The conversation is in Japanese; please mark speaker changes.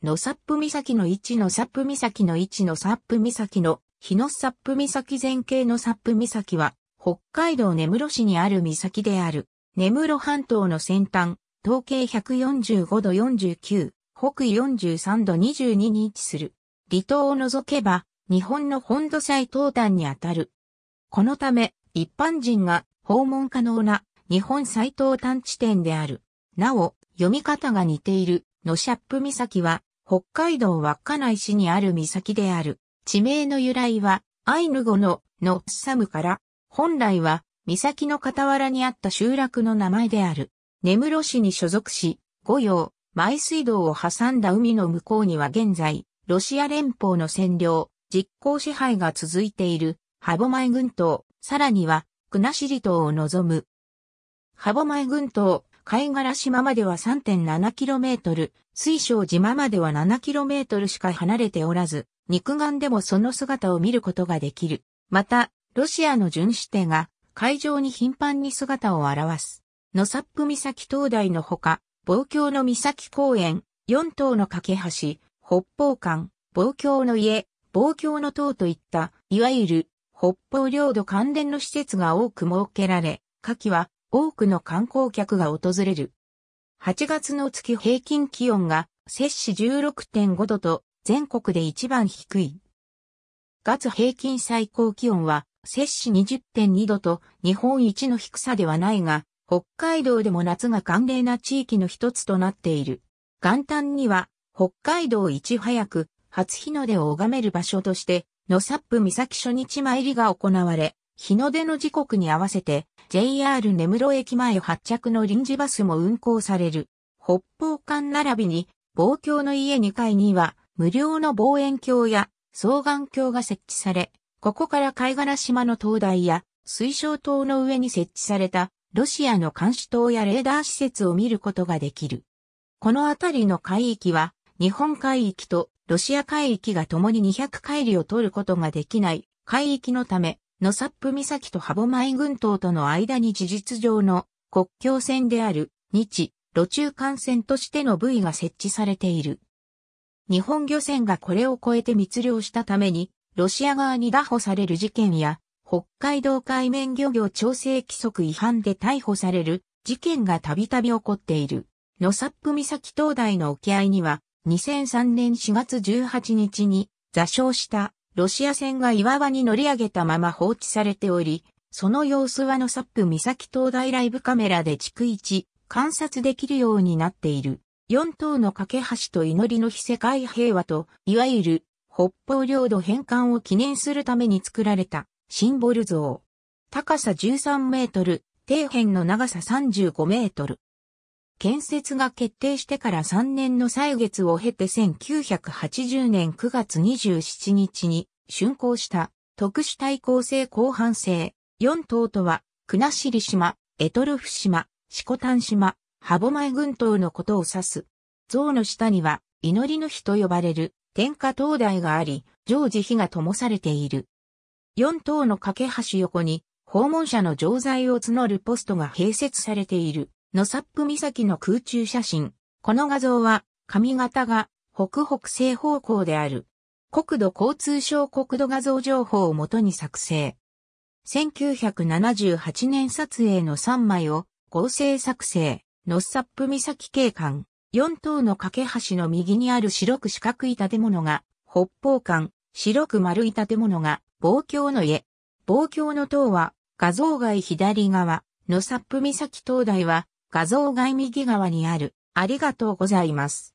Speaker 1: 野サップ岬の位置のサップ岬の位置のサップ岬の日のサップ岬前景のサップ岬は北海道根室市にある岬である。根室半島の先端、東経145度49、北緯43度22に位置する。離島を除けば、日本の本土最東端にあたる。このため、一般人が訪問可能な日本最東端地点である。なお、読み方が似ている、ノシャップ岬は、北海道稚内市にある岬である。地名の由来は、アイヌ語のノッサムから、本来は岬の傍らにあった集落の名前である。根室市に所属し、御用、埋水道を挟んだ海の向こうには現在、ロシア連邦の占領、実効支配が続いている、ハボマイ群島、さらには、国後島を望む。ハボマイ群島、貝殻島までは 3.7km、水晶島までは 7km しか離れておらず、肉眼でもその姿を見ることができる。また、ロシアの巡視艇が海上に頻繁に姿を現す。ノサップ岬灯台のほか、望郷の岬公園、四島の架け橋、北方館、望郷の家、望郷の塔といった、いわゆる北方領土関連の施設が多く設けられ、夏季は多くの観光客が訪れる。8月の月平均気温が摂氏16.5度と全国で一番低い。月平均最高気温は摂氏20.2度と日本一の低さではないが、北海道でも夏が寒冷な地域の一つとなっている。元旦には北海道いち早く初日の出を拝める場所として、野サップ岬初日参りが行われ、日の出の時刻に合わせて JR 根室駅前発着の臨時バスも運行される。北方館並びに、望郷の家2階には無料の望遠鏡や双眼鏡が設置され、ここから貝殻島の灯台や水晶塔の上に設置されたロシアの監視塔やレーダー施設を見ることができる。この辺りの海域は日本海域とロシア海域が共に200海里を取ることができない海域のため、ノサップ岬と歯舞群島との間に事実上の国境線である日路中幹線としての部位が設置されている。日本漁船がこれを超えて密漁したために、ロシア側に拿捕される事件や、北海道海面漁業調整規則違反で逮捕される事件がたびたび起こっている。ノサップ岬灯台の沖合には、2003年4月18日に座礁したロシア船が岩場に乗り上げたまま放置されており、その様子はのサップ岬灯台ライブカメラで逐一観察できるようになっている。4島の架け橋と祈りの非世界平和と、いわゆる北方領土返還を記念するために作られたシンボル像。高さ13メートル、底辺の長さ35メートル。建設が決定してから3年の歳月を経て1980年9月27日に竣工した特殊対抗性後半性4島とは、国後島、エトルフ島、四丹島、歯舞群島のことを指す。像の下には、祈りの日と呼ばれる天下灯台があり、常時火が灯されている。4島の架け橋横に、訪問者の錠剤を募るポストが併設されている、ノサップ岬の空中写真。この画像は、髪型が北北西方向である。国土交通省国土画像情報をもとに作成。1978年撮影の3枚を合成作成、ノッサップ岬景観、4棟の架け橋の右にある白く四角い建物が、北方館、白く丸い建物が、望郷の家。望郷の塔は、画像外左側、ノッサップ岬灯台は、画像外右側にある。ありがとうございます。